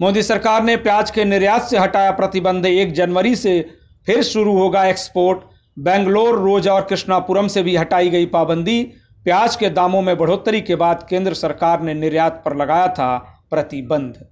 मोदी सरकार ने प्याज के निर्यात से हटाया प्रतिबंध एक जनवरी से फिर शुरू होगा एक्सपोर्ट बेंगलोर रोजा और कृष्णापुरम से भी हटाई गई पाबंदी प्याज के दामों में बढ़ोतरी के बाद केंद्र सरकार ने निर्यात पर लगाया था प्रतिबंध